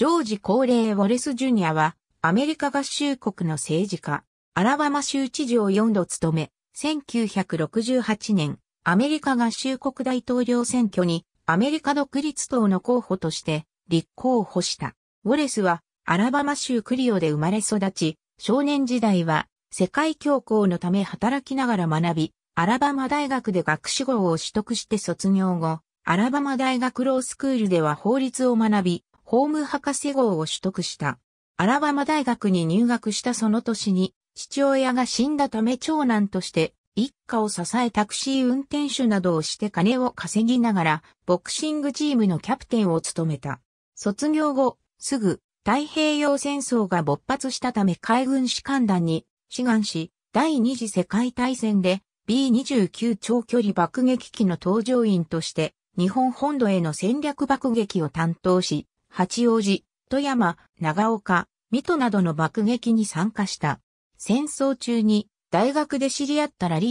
ジョージ・コーレー・ウォレス・ジュニアは、アメリカ合衆国の政治家、アラバマ州知事を4度務め、1968年、アメリカ合衆国大統領選挙に、アメリカ独立党の候補として、立候補した。ウォレスは、アラバマ州クリオで生まれ育ち、少年時代は、世界恐慌のため働きながら学び、アラバマ大学で学士号を取得して卒業後、アラバマ大学ロースクールでは法律を学び、法務博士号を取得した。アラバマ大学に入学したその年に、父親が死んだため長男として、一家を支えタクシー運転手などをして金を稼ぎながら、ボクシングチームのキャプテンを務めた。卒業後、すぐ、太平洋戦争が勃発したため海軍士官団に志願し、第二次世界大戦で B29 長距離爆撃機の搭乗員として日本本土への戦略爆撃を担当し、八王子、富山、長岡、水戸などの爆撃に参加した。戦争中に大学で知り合ったラリ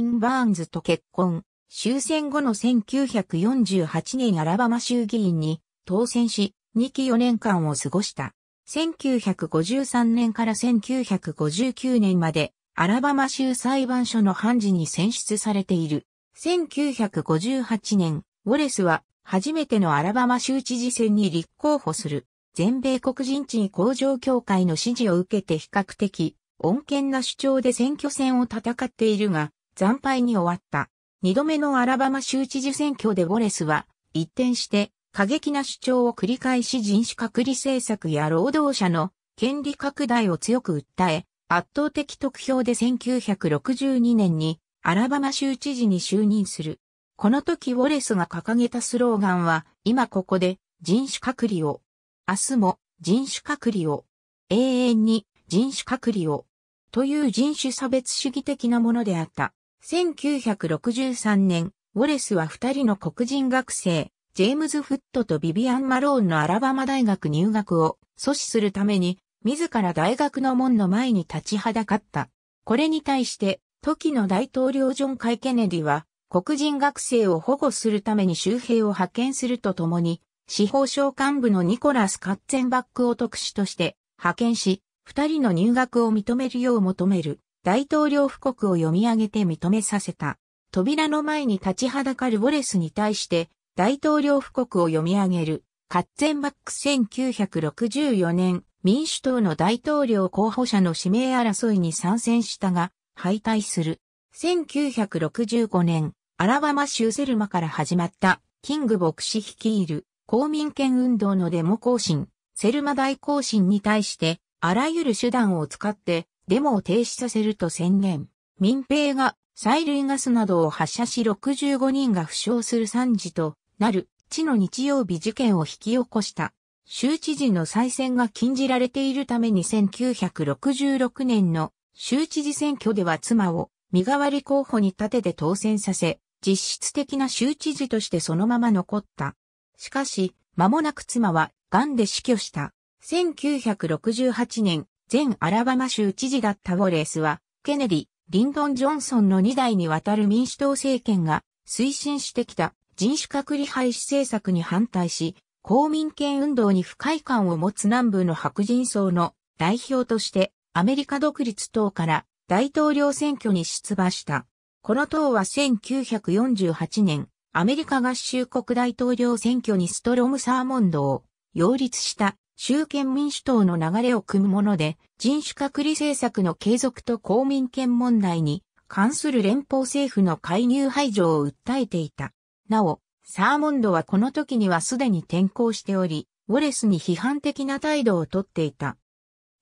ーン・バーンズと結婚。終戦後の1948年アラバマ州議員に当選し、2期4年間を過ごした。1953年から1959年までアラバマ州裁判所の判事に選出されている。1958年、ウォレスは初めてのアラバマ州知事選に立候補する、全米黒人地位工場協会の支持を受けて比較的、穏健な主張で選挙戦を戦っているが、惨敗に終わった。二度目のアラバマ州知事選挙でウォレスは、一転して、過激な主張を繰り返し人種隔離政策や労働者の権利拡大を強く訴え、圧倒的得票で1962年にアラバマ州知事に就任する。この時ウォレスが掲げたスローガンは、今ここで人種隔離を。明日も人種隔離を。永遠に人種隔離を。という人種差別主義的なものであった。1963年、ウォレスは二人の黒人学生、ジェームズ・フットとビビアン・マローンのアラバマ大学入学を阻止するために、自ら大学の門の前に立ちはだかった。これに対して、時の大統領ジョン・カイ・ケネディは、黒人学生を保護するために周平を派遣するとともに、司法省幹部のニコラス・カッツェンバックを特使として派遣し、二人の入学を認めるよう求める大統領布告を読み上げて認めさせた。扉の前に立ちはだかるウォレスに対して大統領布告を読み上げるカッツェンバック1964年民主党の大統領候補者の指名争いに参戦したが敗退する。1965年アラバマ州セルマから始まった、キング牧師率いる公民権運動のデモ行進、セルマ大行進に対して、あらゆる手段を使って、デモを停止させると宣言。民兵が催涙ガスなどを発射し65人が負傷する惨事となる、地の日曜日事件を引き起こした。州知事の再選が禁じられているために1966年の州知事選挙では妻を身代わり候補に立てて当選させ、実質的な州知事としてそのまま残った。しかし、間もなく妻は癌で死去した。1968年、前アラバマ州知事だったウォレスは、ケネディ、リンドン・ジョンソンの2代にわたる民主党政権が推進してきた人種隔離廃止政策に反対し、公民権運動に不快感を持つ南部の白人層の代表としてアメリカ独立党から大統領選挙に出馬した。この党は1948年、アメリカ合衆国大統領選挙にストロム・サーモンドを擁立した中憲民主党の流れを組むもので、人種隔離政策の継続と公民権問題に関する連邦政府の介入排除を訴えていた。なお、サーモンドはこの時にはすでに転校しており、ウォレスに批判的な態度をとっていた。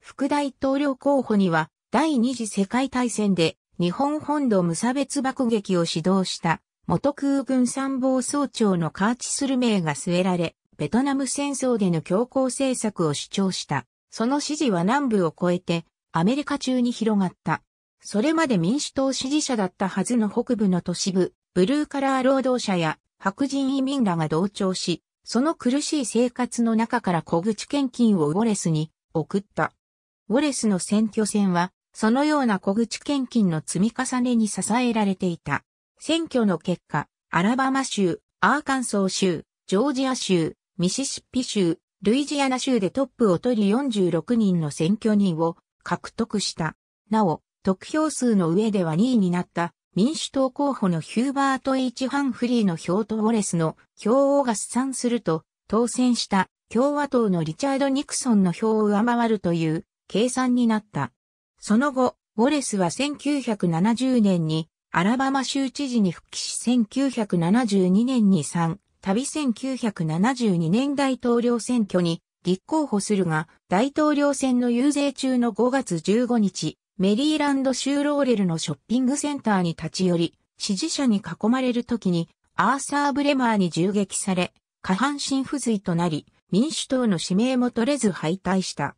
副大統領候補には第二次世界大戦で日本本土無差別爆撃を指導した元空軍参謀総長のカーチスルメイが据えられ、ベトナム戦争での強硬政策を主張した。その支持は南部を越えてアメリカ中に広がった。それまで民主党支持者だったはずの北部の都市部、ブルーカラー労働者や白人移民らが同調し、その苦しい生活の中から小口献金をウォレスに送った。ウォレスの選挙戦はそのような小口献金の積み重ねに支えられていた。選挙の結果、アラバマ州、アーカンソー州、ジョージア州、ミシシッピ州、ルイジアナ州でトップを取り46人の選挙人を獲得した。なお、得票数の上では2位になった民主党候補のヒューバート・ H・ ハンフリーの票とウォレスの票を合算すると当選した共和党のリチャード・ニクソンの票を上回るという計算になった。その後、ウォレスは1970年にアラバマ州知事に復帰し1972年に3、旅1972年大統領選挙に立候補するが、大統領選の遊説中の5月15日、メリーランド州ローレルのショッピングセンターに立ち寄り、支持者に囲まれる時に、アーサー・ブレマーに銃撃され、下半身不随となり、民主党の指名も取れず敗退した。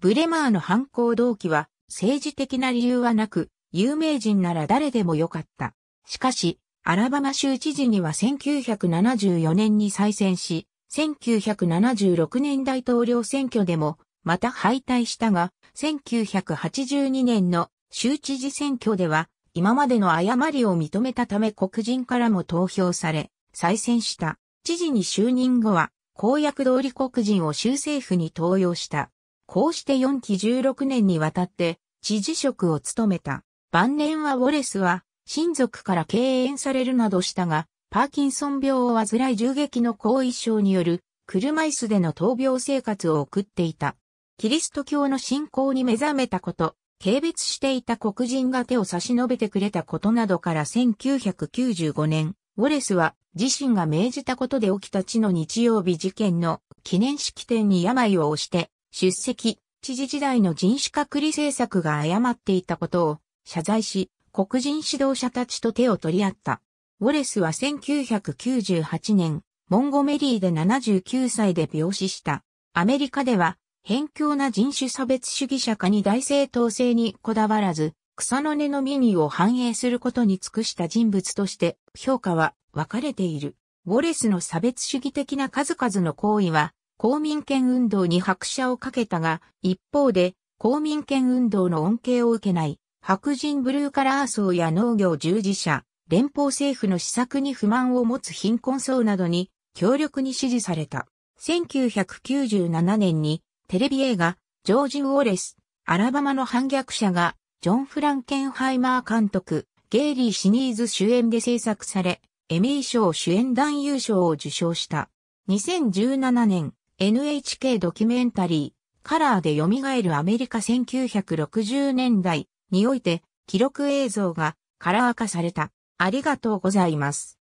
ブレマーの犯行動機は、政治的な理由はなく、有名人なら誰でもよかった。しかし、アラバマ州知事には1974年に再選し、1976年大統領選挙でも、また敗退したが、1982年の州知事選挙では、今までの誤りを認めたため黒人からも投票され、再選した。知事に就任後は、公約通り黒人を州政府に登用した。こうして4期16年にわたって知事職を務めた。晩年はウォレスは親族から敬遠されるなどしたが、パーキンソン病を患い銃撃の後遺症による車椅子での闘病生活を送っていた。キリスト教の信仰に目覚めたこと、軽蔑していた黒人が手を差し伸べてくれたことなどから1995年、ウォレスは自身が命じたことで起きた地の日曜日事件の記念式典に病を押して出席、知事時代の人種隔離政策が誤っていたことを謝罪し、黒人指導者たちと手を取り合った。ウォレスは1998年、モンゴメリーで79歳で病死した。アメリカでは、偏境な人種差別主義者化に大政党制にこだわらず、草の根の民意を反映することに尽くした人物として評価は分かれている。ウォレスの差別主義的な数々の行為は公民権運動に拍車をかけたが、一方で、公民権運動の恩恵を受けない、白人ブルーカラー層や農業従事者、連邦政府の施策に不満を持つ貧困層などに強力に支持された。1997年にテレビ映画、ジョージ・ウォレス、アラバマの反逆者が、ジョン・フランケンハイマー監督、ゲイリー・シニーズ主演で制作され、エミー賞主演男優賞を受賞した。2017年、NHK ドキュメンタリー、カラーで蘇るアメリカ1960年代において、記録映像がカラー化された。ありがとうございます。